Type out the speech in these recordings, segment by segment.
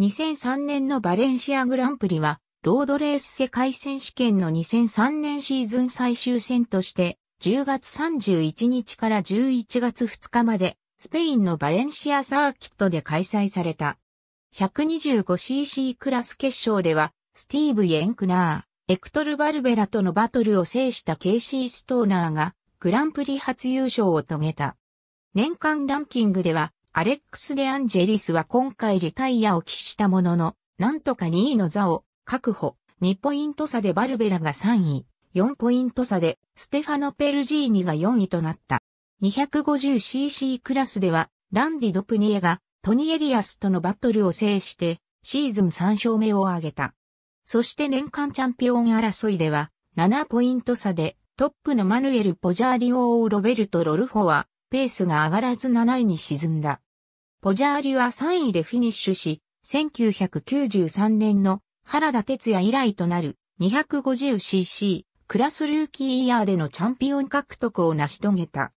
2003年のバレンシアグランプリは、ロードレース世界選手権の2003年シーズン最終戦として、10月31日から11月2日まで、スペインのバレンシアサーキットで開催された。125cc クラス決勝では、スティーブ・イエンクナー、エクトル・バルベラとのバトルを制したケイシー・ストーナーが、グランプリ初優勝を遂げた。年間ランキングでは、アレックス・デ・アンジェリスは今回リタイアを期したものの、なんとか2位の座を確保。2ポイント差でバルベラが3位、4ポイント差でステファノ・ペルジーニが4位となった。250cc クラスでは、ランディ・ドプニエがトニエリアスとのバトルを制して、シーズン3勝目を挙げた。そして年間チャンピオン争いでは、7ポイント差で、トップのマヌエル・ポジャーリオー・ロベルト・ロルフォは、ペースが上がらず7位に沈んだ。ポジャーリは3位でフィニッシュし、1993年の原田哲也以来となる 250cc クラスルーキーイヤーでのチャンピオン獲得を成し遂げた。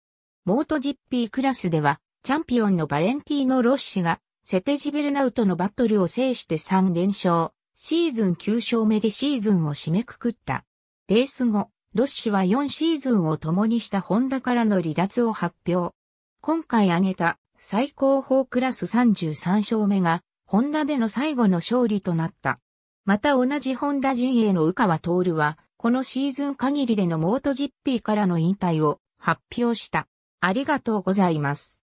モート GP クラスでは、チャンピオンのバレンティーノ・ロッシが、セテジベルナウトのバトルを制して3連勝、シーズン9勝目でシーズンを締めくくった。レース後、ロッシは4シーズンを共にしたホンダからの離脱を発表。今回挙げた最高峰クラス33勝目が、ホンダでの最後の勝利となった。また同じホンダ陣営の宇川徹は、このシーズン限りでのモートジッピーからの引退を発表した。ありがとうございます。